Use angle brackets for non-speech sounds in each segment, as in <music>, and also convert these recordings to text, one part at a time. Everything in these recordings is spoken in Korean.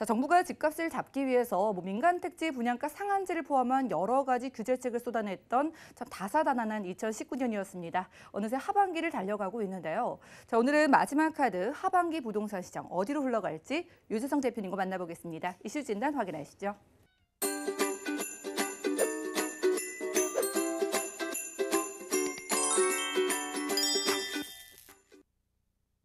자, 정부가 집값을 잡기 위해서 뭐 민간 택지 분양가 상한제를 포함한 여러 가지 규제책을 쏟아냈던 참 다사다난한 2019년이었습니다. 어느새 하반기를 달려가고 있는데요. 자, 오늘은 마지막 카드 하반기 부동산 시장 어디로 흘러갈지 유재성 대표님과 만나보겠습니다. 이슈 진단 확인하시죠.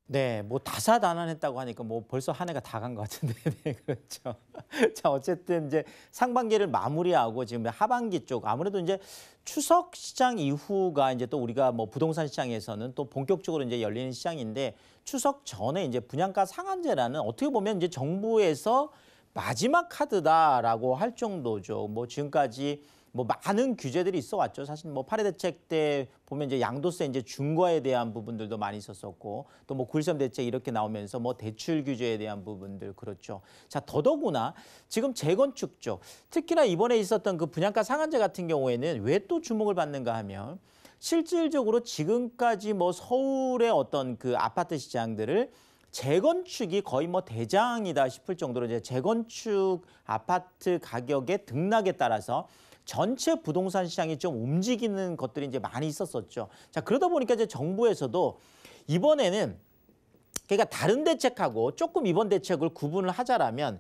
네, 뭐 다사다난했다고 하니까 뭐 벌써 한 해가 다 간 것 같은데, <laughs> 네, 그렇죠. <laughs> 자, 어쨌든 이제 상반기를 마무리하고 지금 하반기 쪽 아무래도 이제 추석 시장 이후가 이제 또 우리가 뭐 부동산 시장에서는 또 본격적으로 이제 열리는 시장인데 추석 전에 이제 분양가 상한제라는 어떻게 보면 이제 정부에서 마지막 카드다라고 할 정도죠. 뭐 지금까지 뭐 많은 규제들이 있어 왔죠. 사실 뭐 파리 대책 때 보면 이제 양도세 이제 중과에 대한 부분들도 많이 있었었고 또뭐9.13 대책 이렇게 나오면서 뭐 대출 규제에 대한 부분들 그렇죠. 자, 더더구나 지금 재건축 쪽 특히나 이번에 있었던 그 분양가 상한제 같은 경우에는 왜 또 주목을 받는가 하면 실질적으로 지금까지 뭐 서울의 어떤 그 아파트 시장들을 재건축이 거의 뭐 대장이다 싶을 정도로 이제 재건축 아파트 가격의 등락에 따라서 전체 부동산 시장이 좀 움직이는 것들이 이제 많이 있었었죠. 자, 그러다 보니까 이제 정부에서도 이번에는 그러니까 다른 대책하고 조금 이번 대책을 구분을 하자라면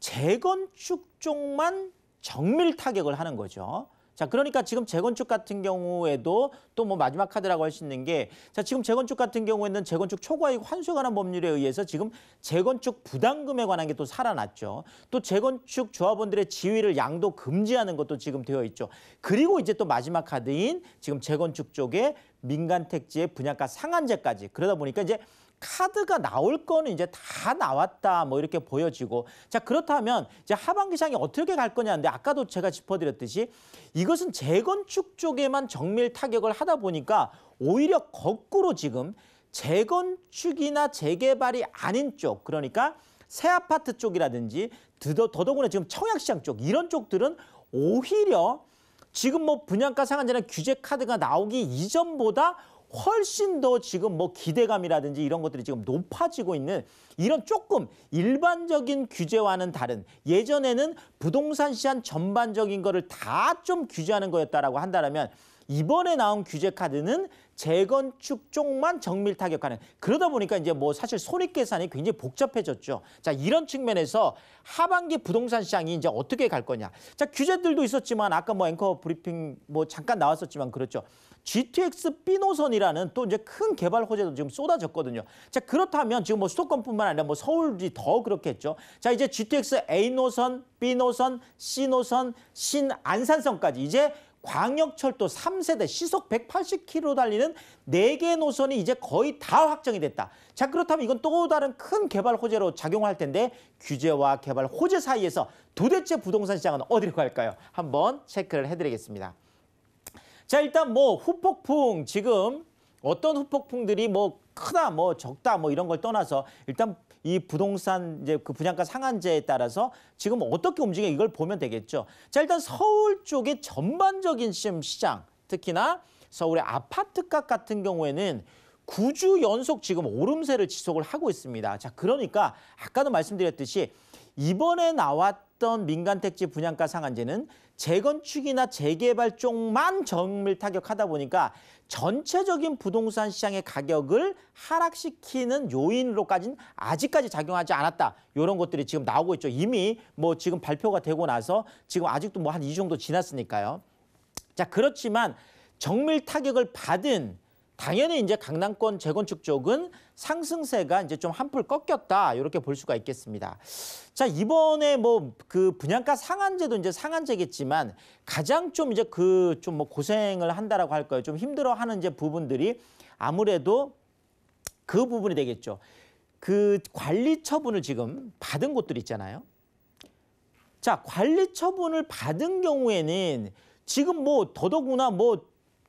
재건축 쪽만 정밀 타격을 하는 거죠. 자, 그러니까 지금 재건축 같은 경우에도 또 뭐 마지막 카드라고 할 수 있는 게 자, 지금 재건축 같은 경우에는 재건축 초과이익 환수에 관한 법률에 의해서 지금 재건축 부담금에 관한 게 또 살아났죠. 또 재건축 조합원들의 지위를 양도 금지하는 것도 지금 되어 있죠. 그리고 이제 또 마지막 카드인 지금 재건축 쪽에 민간 택지의 분양가 상한제까지 그러다 보니까 이제 카드가 나올 거는 이제 다 나왔다 뭐 이렇게 보여지고 자 그렇다면 이제 하반기 장이 어떻게 갈 거냐인데 아까도 제가 짚어드렸듯이 이것은 재건축 쪽에만 정밀 타격을 하다 보니까 오히려 거꾸로 지금 재건축이나 재개발이 아닌 쪽 그러니까 새 아파트 쪽이라든지 더더군다나 지금 청약시장 쪽 이런 쪽들은 오히려 지금 뭐 분양가 상한제나 규제 카드가 나오기 이전보다 훨씬 더 지금 뭐 기대감이라든지 이런 것들이 지금 높아지고 있는 이런 조금 일반적인 규제와는 다른 예전에는 부동산 시장 전반적인 거를 다 좀 규제하는 거였다라고 한다면 이번에 나온 규제 카드는 재건축 쪽만 정밀 타격하는 그러다 보니까 이제 뭐 사실 손익 계산이 굉장히 복잡해졌죠. 자, 이런 측면에서 하반기 부동산 시장이 이제 어떻게 갈 거냐. 자, 규제들도 있었지만 아까 뭐 앵커 브리핑 뭐 잠깐 나왔었지만 그렇죠. GTX B 노선이라는 또 이제 큰 개발 호재도 지금 쏟아졌거든요. 자, 그렇다면 지금 뭐 수도권뿐만 아니라 뭐 서울이 더 그렇겠죠. 자, 이제 GTX A 노선, B 노선, C 노선, 신안산선까지 이제 광역철도 3세대 시속 180km 달리는 4개 노선이 이제 거의 다 확정이 됐다. 자 그렇다면 이건 또 다른 큰 개발 호재로 작용할 텐데 규제와 개발 호재 사이에서 도대체 부동산 시장은 어디로 갈까요? 한번 체크를 해드리겠습니다. 자 일단 뭐 후폭풍 지금 어떤 후폭풍들이 뭐 크다 뭐 적다 뭐 이런 걸 떠나서 일단 이 부동산 이제 그 분양가 상한제에 따라서 지금 어떻게 움직여 이걸 보면 되겠죠. 자 일단 서울 쪽의 전반적인 시점 시장 특히나 서울의 아파트값 같은 경우에는 9주 연속 지금 오름세를 지속을 하고 있습니다. 자, 그러니까 아까도 말씀드렸듯이 이번에 나왔던 민간택지 분양가 상한제는 재건축이나 재개발 쪽만 정밀 타격하다 보니까 전체적인 부동산 시장의 가격을 하락시키는 요인으로까지는 아직까지 작용하지 않았다. 이런 것들이 지금 나오고 있죠. 이미 뭐 지금 발표가 되고 나서 지금 아직도 뭐 한 이 정도 지났으니까요. 자, 그렇지만 정밀 타격을 받은 당연히 이제 강남권 재건축 쪽은 상승세가 이제 좀 한풀 꺾였다 이렇게 볼 수가 있겠습니다. 자 이번에 뭐 그 분양가 상한제도 이제 상한제겠지만 가장 좀 이제 그 좀 뭐 고생을 한다라고 할까요? 좀 힘들어하는 이제 부분들이 아무래도 그 부분이 되겠죠. 그 관리 처분을 지금 받은 곳들 있잖아요. 자 관리 처분을 받은 경우에는 지금 뭐 더더구나 뭐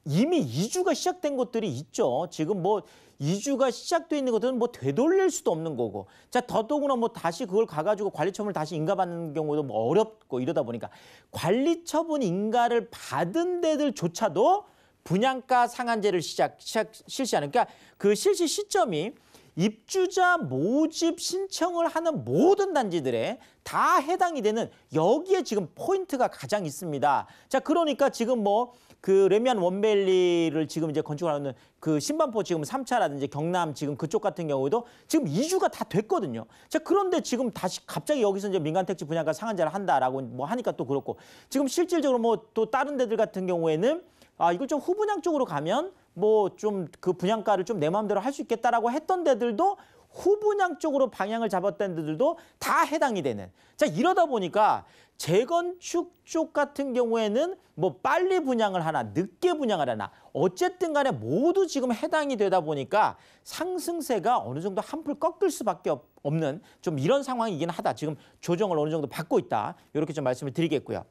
이미 이주가 시작된 것들이 있죠. 지금 뭐 이주가 시작돼 있는 것들은 뭐 되돌릴 수도 없는 거고. 자, 더더구나 뭐 다시 그걸 가가지고 관리처분을 다시 인가받는 경우도 뭐 어렵고 이러다 보니까 관리처분 인가를 받은 데들조차도 분양가 상한제를 시작, 시작 실시하는 그러니까 그 실시 시점이 입주자 모집 신청을 하는 모든 단지들에 다 해당이 되는 여기에 지금 포인트가 가장 있습니다. 자, 그러니까 지금 뭐 그 레미안 원밸리를 지금 이제 건축하는 그 신반포 지금 3차라든지 경남 지금 그쪽 같은 경우에도 지금 이주가 다 됐거든요. 자, 그런데 지금 다시 갑자기 여기서 이제 민간 택지 분양가 상한제를 한다라고 뭐 하니까 또 그렇고 지금 실질적으로 뭐 또 다른 데들 같은 경우에는 아, 이걸 좀 후분양 쪽으로 가면 뭐좀그 분양가를 좀 내 마음대로 할 수 있겠다라고 했던 데들도 후분양 쪽으로 방향을 잡았던 데들도 다 해당이 되는. 자 이러다 보니까 재건축 쪽 같은 경우에는 뭐 빨리 분양을 하나 늦게 분양을 하나 어쨌든 간에 모두 지금 해당이 되다 보니까 상승세가 어느 정도 한풀 꺾일 수밖에 없는 좀 이런 상황이긴 하다. 지금 조정을 어느 정도 받고 있다. 이렇게 좀 말씀을 드리겠고요.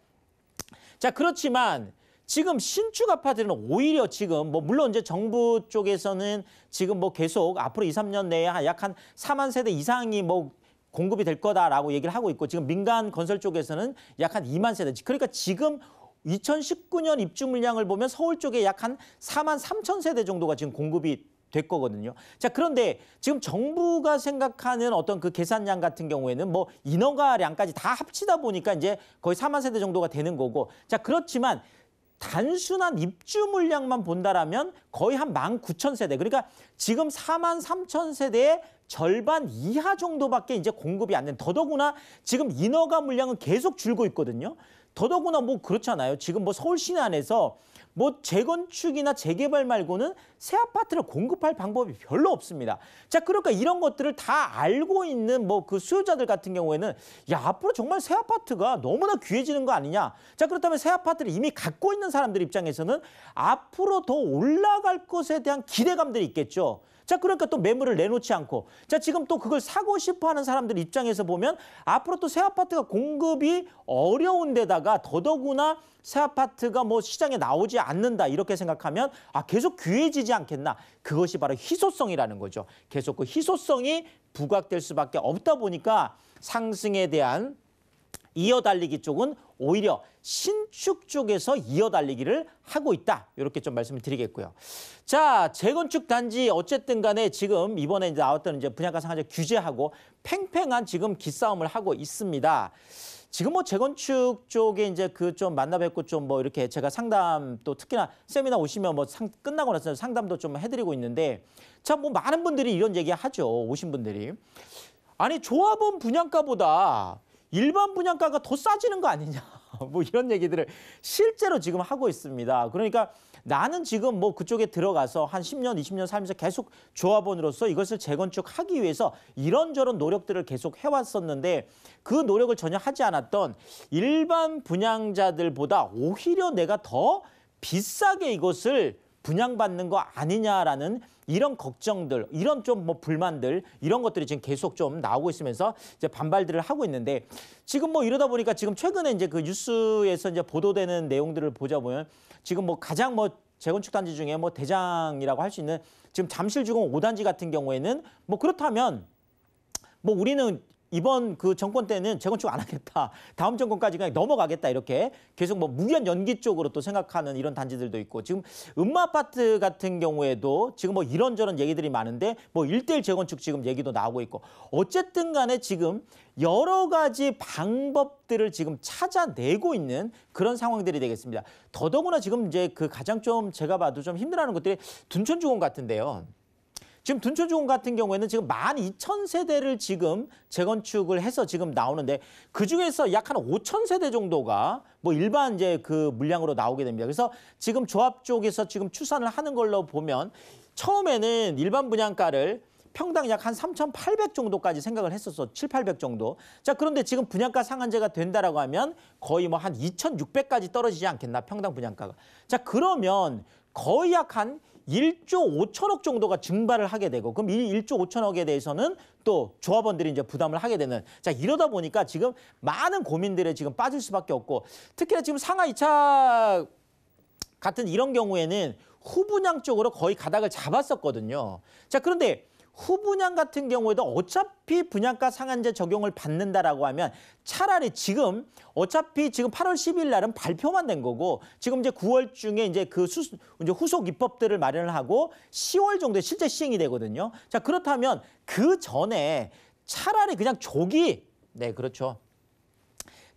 자 그렇지만 지금 신축 아파트는 오히려 지금 뭐 물론 이제 정부 쪽에서는 지금 뭐 계속 앞으로 2, 3년 내에 약 한 4만 세대 이상이 뭐 공급이 될 거다라고 얘기를 하고 있고 지금 민간 건설 쪽에서는 약 한 2만 세대. 그러니까 지금 2019년 입주 물량을 보면 서울 쪽에 약 한 4만 3천 세대 정도가 지금 공급이 될 거거든요. 자, 그런데 지금 정부가 생각하는 어떤 그 계산량 같은 경우에는 뭐 인허가량까지 다 합치다 보니까 이제 거의 4만 세대 정도가 되는 거고. 자, 그렇지만 단순한 입주 물량만 본다라면 거의 한 19,000세대. 그러니까 지금 43,000세대의 절반 이하 정도밖에 이제 공급이 안 된. 더더구나 지금 인허가 물량은 계속 줄고 있거든요. 더더구나 뭐 그렇잖아요. 지금 뭐 서울 시내 안에서 뭐 재건축이나 재개발 말고는 새 아파트를 공급할 방법이 별로 없습니다. 자, 그러니까 이런 것들을 다 알고 있는 뭐 그 수요자들 같은 경우에는 야, 앞으로 정말 새 아파트가 너무나 귀해지는 거 아니냐. 자, 그렇다면 새 아파트를 이미 갖고 있는 사람들 입장에서는 앞으로 더 올라갈 것에 대한 기대감들이 있겠죠. 자, 그러니까 또 매물을 내놓지 않고 자, 지금 또 그걸 사고 싶어 하는 사람들 입장에서 보면 앞으로 또 새 아파트가 공급이 어려운 데다가 더더구나 새 아파트가 뭐 시장에 나오지 않는다 이렇게 생각하면 아, 계속 귀해지지 않겠나. 그것이 바로 희소성이라는 거죠. 계속 그 희소성이 부각될 수밖에 없다 보니까 상승에 대한 이어달리기 쪽은 오히려 신축 쪽에서 이어달리기를 하고 있다. 이렇게 좀 말씀을 드리겠고요. 자, 재건축 단지 어쨌든 간에 지금 이번에 이제 나왔던 이제 분양가 상한제 규제하고 팽팽한 지금 기싸움을 하고 있습니다. 지금 뭐 재건축 쪽에 이제 그 좀 만나 뵙고 좀 뭐 이렇게 제가 상담 또 특히나 세미나 오시면 뭐 상, 끝나고 나서 상담도 좀 해드리고 있는데 참 뭐 많은 분들이 이런 얘기 하죠. 오신 분들이. 아니 조합원 분양가보다 일반 분양가가 더 싸지는 거 아니냐. <laughs> 뭐 이런 얘기들을 실제로 지금 하고 있습니다. 그러니까 나는 지금 뭐 그쪽에 들어가서 한 10년, 20년 살면서 계속 조합원으로서 이것을 재건축하기 위해서 이런저런 노력들을 계속 해왔었는데 그 노력을 전혀 하지 않았던 일반 분양자들보다 오히려 내가 더 비싸게 이것을 분양받는 거 아니냐라는 이런 걱정들, 이런 좀 뭐 불만들 이런 것들이 지금 계속 좀 나오고 있으면서 이제 반발들을 하고 있는데 지금 뭐 이러다 보니까 지금 최근에 이제 그 뉴스에서 이제 보도되는 내용들을 보자 보면 지금 뭐 가장 뭐 재건축 단지 중에 뭐 대장이라고 할 수 있는 지금 잠실주공 5단지 같은 경우에는 뭐 그렇다면 뭐 우리는 이번 그 정권 때는 재건축 안 하겠다. 다음 정권까지 그냥 넘어가겠다. 이렇게 계속 뭐무한 연기 쪽으로 또 생각하는 이런 단지들도 있고 지금 음마 아파트 같은 경우에도 지금 뭐 이런저런 얘기들이 많은데 뭐일대일 재건축 지금 얘기도 나오고 있고 어쨌든 간에 지금 여러 가지 방법들을 지금 찾아내고 있는 그런 상황들이 되겠습니다. 더더구나 지금 이제 그 가장 좀 제가 봐도 좀 힘들어하는 것들이 둔촌주공 같은데요. 지금 둔촌주공 같은 경우에는 지금 만 이천 세대를 지금 재건축을 해서 지금 나오는데 그중에서 약 한 오천 세대 정도가 뭐 일반 이제 그 물량으로 나오게 됩니다. 그래서 지금 조합 쪽에서 지금 추산을 하는 걸로 보면 처음에는 일반 분양가를 평당 약 한 삼천팔백 정도까지 생각을 했었어. 칠팔백 정도. 자, 그런데 지금 분양가 상한제가 된다라고 하면 거의 뭐 한 이천육백까지 떨어지지 않겠나 평당 분양가가. 자, 그러면 거의 약 한 1조 5천억 정도가 증발을 하게 되고 그럼 이 1조 5천억에 대해서는 또 조합원들이 이제 부담을 하게 되는 자 이러다 보니까 지금 많은 고민들에 지금 빠질 수밖에 없고 특히나 지금 상하 2차 같은 이런 경우에는 후분양 쪽으로 거의 가닥을 잡았었거든요. 자 그런데 후분양 같은 경우에도 어차피 분양가 상한제 적용을 받는다라고 하면 차라리 지금 어차피 지금 8월 10일 날은 발표만 된 거고 지금 이제 9월 중에 이제 그 수, 이제 후속 입법들을 마련을 하고 10월 정도에 실제 시행이 되거든요. 자, 그렇다면 그 전에 차라리 그냥 조기 네, 그렇죠.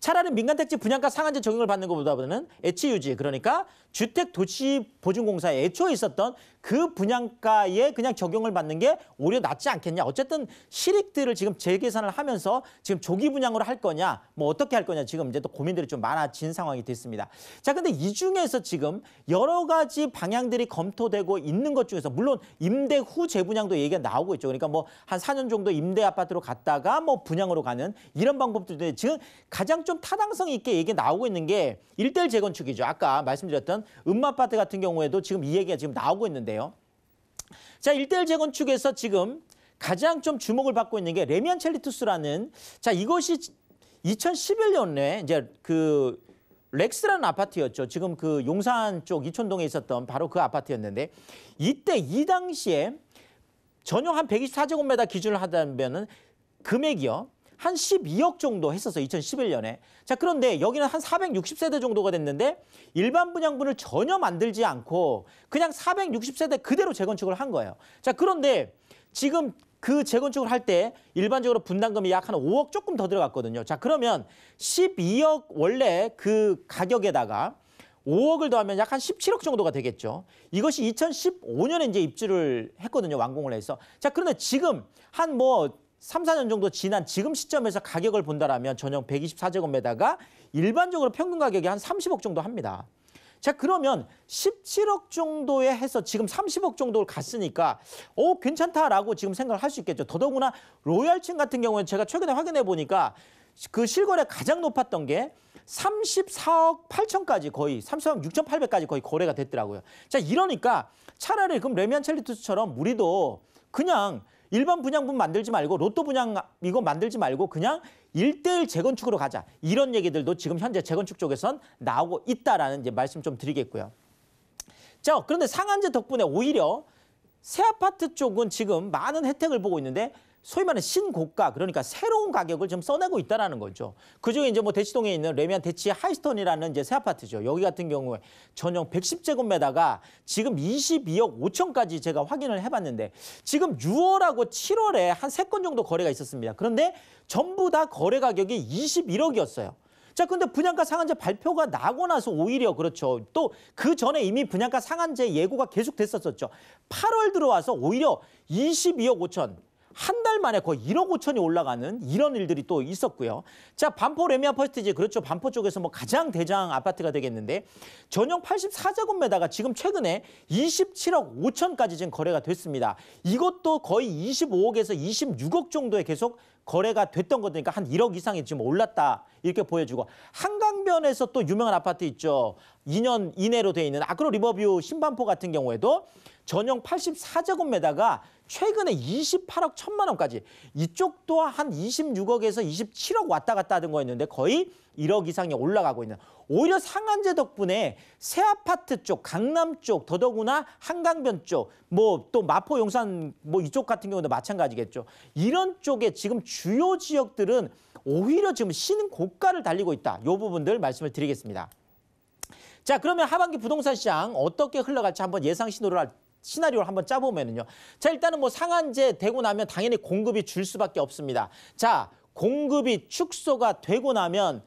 차라리 민간택지 분양가 상한제 적용을 받는 것보다는 애치 유지 그러니까 주택도시보증공사에 애초에 있었던 그 분양가에 그냥 적용을 받는 게 오히려 낫지 않겠냐. 어쨌든 실익들을 지금 재계산을 하면서 지금 조기 분양으로 할 거냐, 뭐 어떻게 할 거냐 지금 이제 또 고민들이 좀 많아진 상황이 됐습니다. 자, 근데 이 중에서 지금 여러 가지 방향들이 검토되고 있는 것 중에서 물론 임대 후 재분양도 얘기가 나오고 있죠. 그러니까 뭐 한 4년 정도 임대 아파트로 갔다가 뭐 분양으로 가는 이런 방법들도 지금 가장 좀 타당성 있게 얘기 나오고 있는 게일대일 재건축이죠. 아까 말씀드렸던 보면 음마파트 같은 경우에도 지금 이 얘기가 지금 나오고 있는데요. 자, 일대일 재건축에서 지금 가장 좀 주목을 받고 있는 게 레미안 첼리투스라는 자, 이것이 2011년에 이제 그 렉스라는 아파트였죠. 지금 그 용산 쪽 이촌동에 있었던 바로 그 아파트였는데 이때 이 당시에 전용 한 124제곱미터 기준을 하다면은 금액이요. 한 12억 정도 했었어요. 2011년에. 자, 그런데 여기는 한 460세대 정도가 됐는데 일반 분양분을 전혀 만들지 않고 그냥 460세대 그대로 재건축을 한 거예요. 자, 그런데 지금 그 재건축을 할 때 일반적으로 분담금이 약 한 5억 조금 더 들어갔거든요. 자, 그러면 12억 원래 그 가격에다가 5억을 더하면 약 한 17억 정도가 되겠죠. 이것이 2015년에 이제 입주를 했거든요. 완공을 해서. 자, 그런데 지금 한뭐 3, 4년 정도 지난 지금 시점에서 가격을 본다라면 전용 124제곱미터가 일반적으로 평균 가격이 한 30억 정도 합니다. 자 그러면 17억 정도에 해서 지금 30억 정도를 갔으니까 오, 어, 괜찮다라고 지금 생각을 할 수 있겠죠. 더더구나 로얄층 같은 경우는 제가 최근에 확인해 보니까 그 실거래 가장 높았던 게 34억 8천까지 거의 34억 6천8백까지 거의 거래가 됐더라고요. 자 이러니까 차라리 그럼 레미안 첼리투스처럼 우리도 그냥 일반 분양분 만들지 말고 로또 분양 이거 만들지 말고 그냥 일대일 재건축으로 가자. 이런 얘기들도 지금 현재 재건축 쪽에선 나오고 있다라는 이제 말씀 좀 드리겠고요. 자, 그런데 상한제 덕분에 오히려 새 아파트 쪽은 지금 많은 혜택을 보고 있는데 소위 말하는 신고가 그러니까 새로운 가격을 좀 써내고 있다라는 거죠. 그중에 이제 뭐 대치동에 있는 레미안 대치 하이스톤이라는 이제 새 아파트죠. 여기 같은 경우에 전용 110제곱미터가 지금 22억 5천까지 제가 확인을 해봤는데 지금 6월하고 7월에 한 세 건 정도 거래가 있었습니다. 그런데 전부 다 거래 가격이 21억이었어요. 자, 근데 분양가 상한제 발표가 나고 나서 오히려 그렇죠. 또 그 전에 이미 분양가 상한제 예고가 계속 됐었었죠. 8월 들어와서 오히려 22억 5천. 한달 만에 거의 1억 5천이 올라가는 이런 일들이 또 있었고요. 자, 반포 레미안 퍼스티지 그렇죠. 반포 쪽에서 뭐 가장 대장 아파트가 되겠는데 전용 84제곱미터가 지금 최근에 27억 5천까지 지금 거래가 됐습니다. 이것도 거의 25억에서 26억 정도에 계속 거래가 됐던 거니까 그러니까 한 1억 이상이 지금 올랐다 이렇게 보여주고 한강변에서 또 유명한 아파트 있죠. 2년 이내로 돼 있는 아크로 리버뷰 신반포 같은 경우에도 전용 84제곱미터가 최근에 28억 천만 원까지 이쪽도 한 26억에서 27억 왔다 갔다 하던 거였는데 거의 1억 이상이 올라가고 있는 오히려 상한제 덕분에 새 아파트 쪽, 강남 쪽, 더더구나 한강변 쪽, 뭐 또 마포 용산 뭐 이쪽 같은 경우도 마찬가지겠죠. 이런 쪽에 지금 주요 지역들은 오히려 지금 신고가를 달리고 있다. 요 부분들 말씀을 드리겠습니다. 자, 그러면 하반기 부동산 시장 어떻게 흘러갈지 한번 예상 신호를 할 시나리오를 한번 짜보면은요. 자, 일단은 뭐 상한제 되고 나면 당연히 공급이 줄 수밖에 없습니다. 자, 공급이 축소가 되고 나면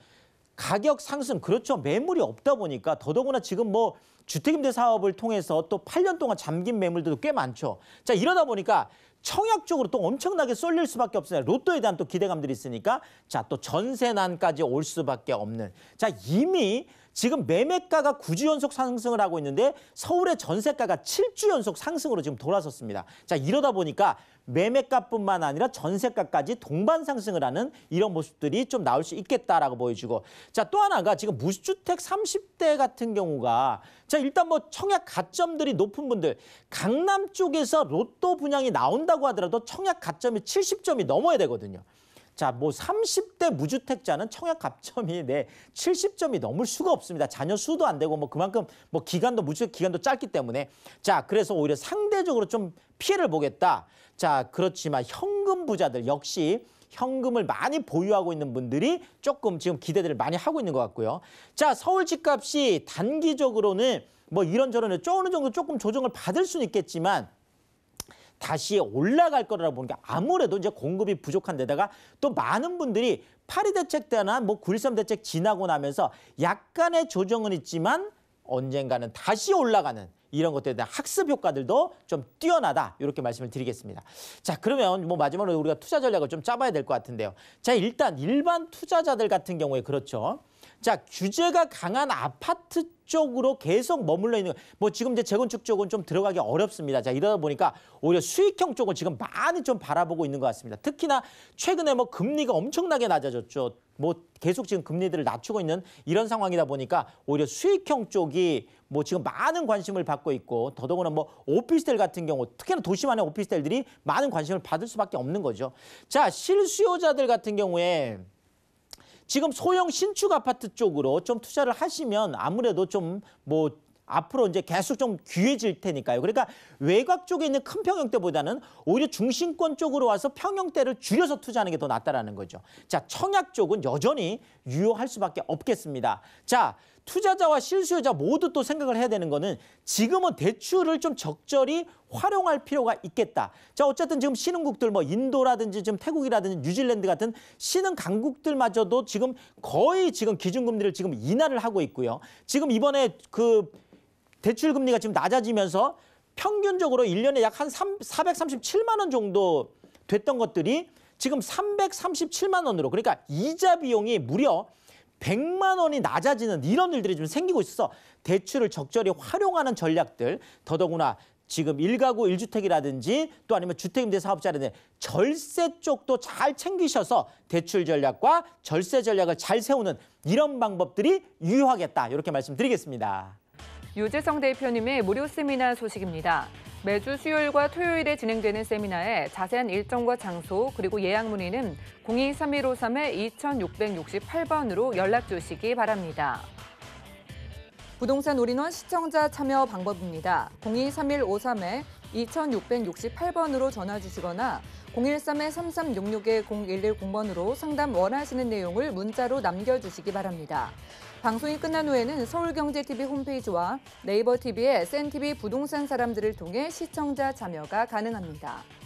가격 상승 그렇죠. 매물이 없다 보니까 더더구나 지금 뭐 주택임대 사업을 통해서 또 8년 동안 잠긴 매물들도 꽤 많죠. 자 이러다 보니까 청약 쪽으로 또 엄청나게 쏠릴 수밖에 없어요. 로또에 대한 또 기대감들이 있으니까 자 또 전세난까지 올 수밖에 없는 자 이미 지금 매매가가 9주 연속 상승을 하고 있는데 서울의 전세가가 7주 연속 상승으로 지금 돌아섰습니다. 자 이러다 보니까 매매가뿐만 아니라 전세가까지 동반 상승을 하는 이런 모습들이 좀 나올 수 있겠다라고 보여지고자 또 하나가 지금 무주택 30대 같은 경우가 자 일단 뭐 청약 가점들이 높은 분들 강남 쪽에서 로또 분양이 나온다고 하더라도 청약 가점이 70점이 넘어야 되거든요. 자, 뭐 30대 무주택자는 청약 갑점이 내 네, 70점이 넘을 수가 없습니다. 자녀 수도 안 되고 뭐 그만큼 뭐 기간도 무주택 기간도 짧기 때문에 자, 그래서 오히려 상대적으로 좀 피해를 보겠다. 자, 그렇지만 현금 부자들 역시 현금을 많이 보유하고 있는 분들이 조금 지금 기대들을 많이 하고 있는 것 같고요. 자, 서울 집값이 단기적으로는 뭐 이런저런 어느 정도 조금 조정을 받을 수는 있겠지만 다시 올라갈 거라고 보는 게 아무래도 이제 공급이 부족한 데다가 또 많은 분들이 파리 대책 때나 뭐9.13 대책 지나고 나면서 약간의 조정은 있지만 언젠가는 다시 올라가는 이런 것들에 대한 학습 효과들도 좀 뛰어나다 이렇게 말씀을 드리겠습니다. 자 그러면 뭐 마지막으로 우리가 투자 전략을 좀 짜봐야 될 것 같은데요. 자 일단 일반 투자자들 같은 경우에 그렇죠. 자 규제가 강한 아파트 쪽으로 계속 머물러 있는 뭐 지금 이제 재건축 쪽은 좀 들어가기 어렵습니다. 자 이러다 보니까 오히려 수익형 쪽은 지금 많이 좀 바라보고 있는 것 같습니다. 특히나 최근에 뭐 금리가 엄청나게 낮아졌죠. 뭐 계속 지금 금리들을 낮추고 있는 이런 상황이다 보니까 오히려 수익형 쪽이 뭐 지금 많은 관심을 받고 있고 더더구나 뭐 오피스텔 같은 경우 특히나 도심 안에 오피스텔들이 많은 관심을 받을 수밖에 없는 거죠. 자 실수요자들 같은 경우에 지금 소형 신축 아파트 쪽으로 좀 투자를 하시면 아무래도 좀 뭐 앞으로 이제 계속 좀 귀해질 테니까요. 그러니까 외곽 쪽에 있는 큰 평형대보다는 오히려 중심권 쪽으로 와서 평형대를 줄여서 투자하는 게 더 낫다라는 거죠. 자, 청약 쪽은 여전히 유효할 수밖에 없겠습니다. 자, 투자자와 실수요자 모두 또 생각을 해야 되는 거는 지금은 대출을 좀 적절히 활용할 필요가 있겠다. 자, 어쨌든 지금 신흥국들 뭐 인도라든지 지금 태국이라든지 뉴질랜드 같은 신흥 강국들마저도 지금 거의 지금 기준금리를 지금 인하를 하고 있고요. 지금 이번에 그 대출 금리가 지금 낮아지면서 평균적으로 일년에 약 한4 3 7만원 정도 됐던 것들이 지금 3 3 7만 원으로 그러니까 이자 비용이 무려 100만 원이 낮아지는 이런 일들이 좀 생기고 있어서 대출을 적절히 활용하는 전략들 더더구나 지금 일가구일주택이라든지또 아니면 주택임대 사업자라든 절세 쪽도 잘 챙기셔서 대출 전략과 절세 전략을 잘 세우는 이런 방법들이 유효하겠다 이렇게 말씀드리겠습니다. 유재성 대표님의 무료 세미나 소식입니다. 매주 수요일과 토요일에 진행되는 세미나에 자세한 일정과 장소 그리고 예약 문의는 02-3153-2668번으로 연락 주시기 바랍니다. 부동산 올인원 시청자 참여 방법입니다. 02-3153-2668번으로 전화 주시거나 013-3366-0110번으로 상담 원하시는 내용을 문자로 남겨주시기 바랍니다. 방송이 끝난 후에는 서울경제TV 홈페이지와 네이버 TV의 센TV 부동산 사람들을 통해 시청자 참여가 가능합니다.